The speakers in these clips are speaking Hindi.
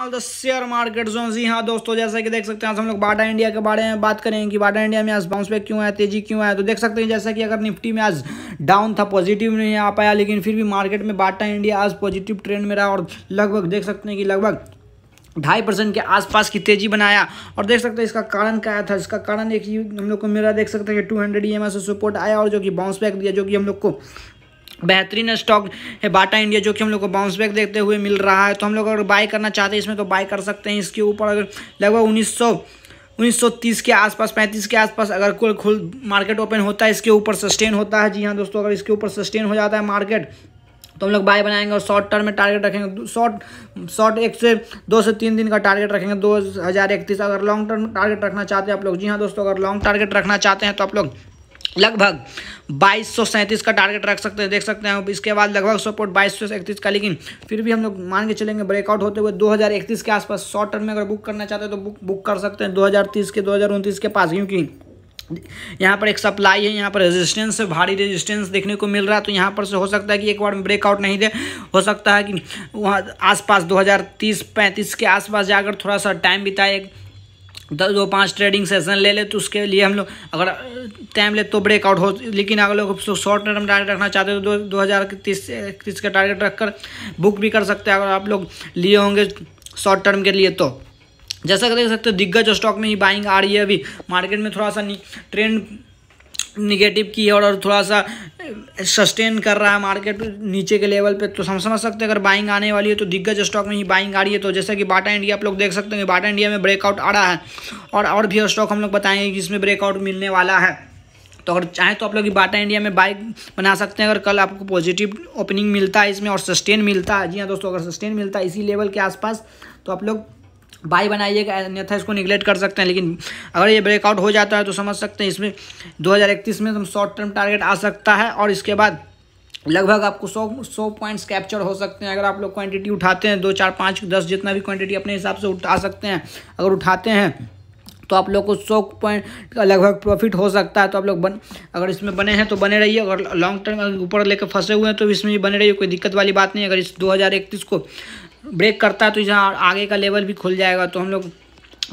तो शेयर मार्केट जोन जी हाँ दोस्तों जैसा कि देख सकते हैं हम लोग बाटा इंडिया के बारे में बात करेंगे कि बाटा इंडिया में आज बाउंस बैक क्यों है तेजी क्यों है तो देख सकते हैं जैसा कि अगर निफ्टी में आज डाउन था पॉजिटिव नहीं आ पाया लेकिन फिर भी मार्केट में बाटा इंडिया आज पॉजिटिव ट्रेंड में रहा और लगभग देख सकते हैं कि लगभग ढाई परसेंट के आसपास की तेजी बनाया और देख सकते हैं इसका कारण क्या था इसका कारण एक ही हम लोग को मेरा देख सकते हैं कि two hundred E M S support आया और जो कि बाउंस बैक दिया जो कि हम लोग को बेहतरीन स्टॉक है बाटा इंडिया जो कि हम लोग को बाउंस बैक देखते हुए मिल रहा है तो हम लोग अगर बाय करना चाहते हैं इसमें तो बाय कर सकते हैं इसके ऊपर अगर लगभग उन्नीस 1930 के आसपास 35 के आसपास अगर कोई खुल मार्केट ओपन होता है इसके ऊपर सस्टेन होता है जी हाँ दोस्तों अगर इसके ऊपर सस्टेन हो जाता है मार्केट तो हम लोग बाय बनाएंगे और शॉर्ट टर्म में टारगेट रखेंगे शॉर्ट शॉर्ट एक से दो से तीन दिन का टारगेट रखेंगे दो हज़ार अगर लॉन्ग टर्म टारगेट रखना चाहते हैं आप लोग जी हाँ दोस्तों अगर लॉन्ग टारगेट रखना चाहते हैं तो आप लोग लगभग बाईस सौ सैंतीस का टारगेट रख सकते हैं देख सकते हैं इसके बाद लगभग सपोर्ट बाईस सौ इकतीस का लेकिन फिर भी हम लोग मान के चलेंगे ब्रेकआउट होते हुए 2031 के आसपास शॉर्ट टर्म में अगर बुक करना चाहते हैं तो बुक बुक कर सकते हैं 2030 के दो के पास क्योंकि यहाँ पर एक सप्लाई है यहाँ पर रेजिस्टेंस है भारी रेजिस्टेंस देखने को मिल रहा है तो यहाँ पर से हो सकता है कि एक बार में ब्रेकआउट नहीं दे हो सकता है कि वहाँ आसपास 2030 35 के आसपास जाकर थोड़ा सा टाइम बिताए दो पाँच ट्रेडिंग सेशन ले ले तो उसके लिए हम लोग अगर टाइम ले तो ब्रेकआउट हो लेकिन अगर लोग शॉर्ट टर्म टारगेट रखना चाहते हो तो दो हज़ार तीस तीस का टारगेट रखकर बुक भी कर सकते हैं अगर आप लोग लिए होंगे शॉर्ट टर्म के लिए तो जैसा कि देख सकते हो दिग्गज स्टॉक में ही बाइंग आ रही है अभी मार्केट में थोड़ा सा ट्रेंड निगेटिव की है और थोड़ा सा सस्टेन कर रहा है मार्केट नीचे के लेवल पे तो हम समझ सकते हैं अगर बाइंग आने वाली है तो दिग्गज स्टॉक में ही बाइंग आ रही है तो जैसे कि बाटा इंडिया आप लोग देख सकते हैं बाटा इंडिया में ब्रेकआउट आ रहा है और और भी स्टॉक हम लोग बताएंगे कि इसमें ब्रेकआउट मिलने वाला है तो अगर चाहें तो आप लोग बाटा इंडिया में बाइक बना सकते हैं अगर कल आपको पॉजिटिव ओपनिंग मिलता है इसमें और सस्टेन मिलता है जी हाँ दोस्तों अगर सस्टेन मिलता है इसी लेवल के आसपास तो आप लोग बाई बनाइएगा अन्यथा इसको निगलेक्ट कर सकते हैं लेकिन अगर ये ब्रेकआउट हो जाता है तो समझ सकते हैं इसमें 2031 में तो शॉर्ट टर्म टारगेट आ सकता है और इसके बाद लगभग आपको सौ सौ पॉइंट्स कैप्चर हो सकते हैं अगर आप लोग क्वांटिटी उठाते हैं दो चार पाँच दस जितना भी क्वांटिटी अपने हिसाब से उठा सकते हैं अगर उठाते हैं तो आप लोग को सौ पॉइंट का लगभग प्रॉफिट हो सकता है तो आप लोग बन अगर इसमें बने हैं तो बने रहिए अगर लॉन्ग टर्म ऊपर लेकर फंसे हुए हैं तो इसमें भी बने रहिए कोई दिक्कत वाली बात नहीं अगर इस 2031 को ब्रेक करता है तो यहाँ आगे का लेवल भी खुल जाएगा तो हम लोग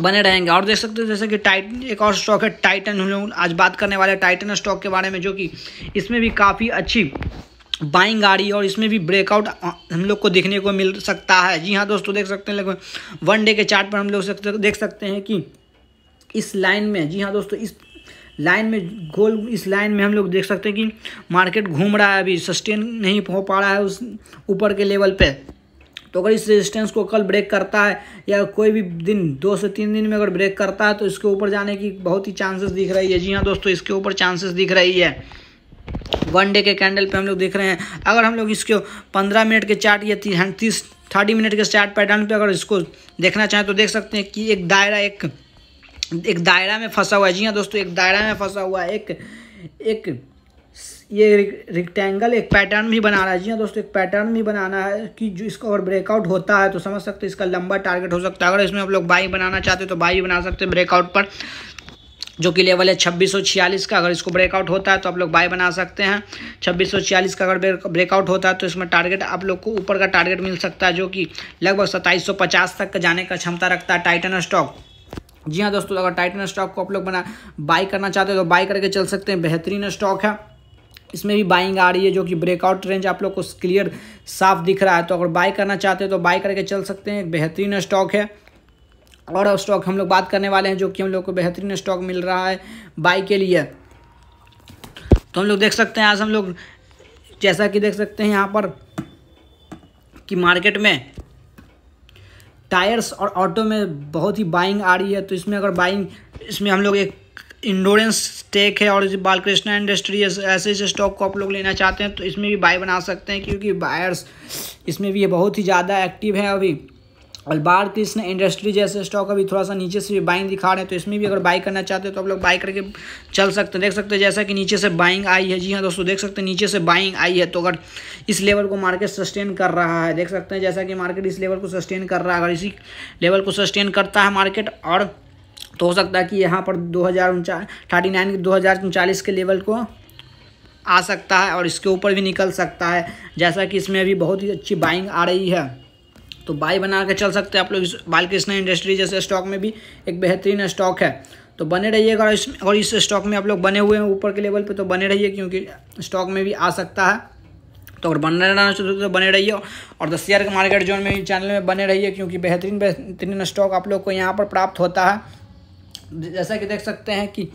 बने रहेंगे और देख सकते हो जैसे कि टाइट एक और स्टॉक है टाइटन हम लोग आज बात करने वाले टाइटन स्टॉक के बारे में जो कि इसमें भी काफ़ी अच्छी बाइंग आ रही है और इसमें भी ब्रेकआउट हम लोग को देखने को मिल सकता है जी हाँ दोस्तों देख सकते हैं लगभग वन डे के चार्ट पर हम लोग तो देख सकते हैं कि इस लाइन में जी हाँ दोस्तों इस लाइन में गोल इस लाइन में हम लोग देख सकते हैं कि मार्केट घूम रहा है अभी सस्टेन नहीं हो पा रहा है उस ऊपर के लेवल पे तो अगर इस रेजिस्टेंस को कल ब्रेक करता है या कोई भी दिन दो से तीन दिन में अगर ब्रेक करता है तो इसके ऊपर जाने की बहुत ही चांसेस दिख रही है जी हाँ दोस्तों इसके ऊपर चांसेस दिख रही है वन डे के कैंडल पे हम लोग देख रहे हैं अगर हम लोग इसको पंद्रह मिनट के चार्ट या तीस थर्टी हाँ, मिनट के चार्ट पैटर्न पे अगर इसको देखना चाहें तो देख सकते हैं कि एक दायरा एक एक दायरा में फंसा हुआ है जी हाँ दोस्तों एक दायरा में फंसा हुआ है एक एक ये रिक्टेंगल एक पैटर्न भी बना रहा है जी हाँ दोस्तों एक पैटर्न भी बनाना है कि जो इसका अगर ब्रेकआउट होता है तो समझ सकते हैं इसका लंबा टारगेट हो सकता है अगर इसमें आप लोग बाई बनाना चाहते हो तो बाई बना सकते हैं ब्रेकआउट पर जो कि लेवल है छब्बीस का अगर इसको ब्रेकआउट होता है तो आप लोग बाय बना सकते हैं छब्बीस का अगर ब्रेकआउट होता है तो इसमें टारगेट आप लोग को ऊपर का टारगेट मिल सकता है जो कि लगभग पचास तक जाने का क्षमता रखता है टाइटन स्टॉक जी हाँ दोस्तों अगर टाइटन स्टॉक को आप लोग बना बाई करना चाहते हो तो बाई करके चल सकते हैं बेहतरीन स्टॉक है इसमें भी बाइंग आ रही है जो कि ब्रेकआउट रेंज आप लोग को क्लियर साफ दिख रहा है तो अगर बाई करना चाहते हैं तो बाई करके चल सकते हैं एक बेहतरीन स्टॉक है और स्टॉक हम लोग बात करने वाले हैं जो कि हम लोग को बेहतरीन स्टॉक मिल रहा है बाई के लिए तो हम लोग देख सकते हैं आज हम लोग जैसा कि देख सकते हैं यहाँ पर कि मार्केट में टायर्स और ऑटो में बहुत ही बाइंग आ रही है तो इसमें अगर बाइंग इसमें हम लोग एक इंडोरेंस टेक है और बालकृष्णा इंडस्ट्री ऐसे ऐसे स्टॉक को आप लोग लेना चाहते हैं तो इसमें भी बाय बना सकते हैं क्योंकि बायर्स इसमें भी ये बहुत ही ज़्यादा एक्टिव है अभी और बालकृष्ण इंडस्ट्री जैसे स्टॉक अभी थोड़ा सा नीचे से भी बाइंग दिखा रहे हैं तो इसमें भी अगर बाई करना चाहते हैं तो आप लोग बाई करके चल सकते हैं देख सकते हैं जैसा कि नीचे से बाइंग आई है जी हाँ दोस्तों देख सकते हैं नीचे से बाइंग आई है तो अगर इस लेवल को मार्केट सस्टेन कर रहा है देख सकते हैं जैसा कि मार्केट इस लेवल को सस्टेन कर रहा है अगर इसी लेवल को सस्टेन करता है मार्केट और तो हो सकता है कि यहाँ पर दो हज़ार उनचास थर्टी नाइन दो हज़ार उनचालीस के लेवल को आ सकता है और इसके ऊपर भी निकल सकता है जैसा कि इसमें अभी बहुत ही अच्छी बाइंग आ रही है तो बाई बना के चल सकते हैं आप लोग इस बालकृष्ण इंडस्ट्री जैसे स्टॉक में भी एक बेहतरीन स्टॉक है तो बने रहिएगा और इस और इस स्टॉक में आप लोग बने हुए हैं ऊपर के लेवल पे तो बने रहिए क्योंकि स्टॉक में भी आ सकता है तो अगर बन रहना चाहते तो बने रहिए और दस हज़ार के मार्केट जोन में चैनल में बने रहिए क्योंकि बेहतरीन बेहतरीन स्टॉक आप लोग को यहाँ पर प्राप्त होता है जैसा कि देख सकते हैं कि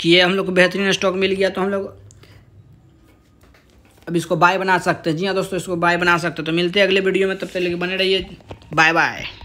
कि ये हम लोग को बेहतरीन स्टॉक मिल गया तो हम लोग अब इसको बाय बना सकते हैं जी हाँ दोस्तों इसको बाय बना सकते हैं तो मिलते हैं अगले वीडियो में तब तक लेके बने रहिए बाय बाय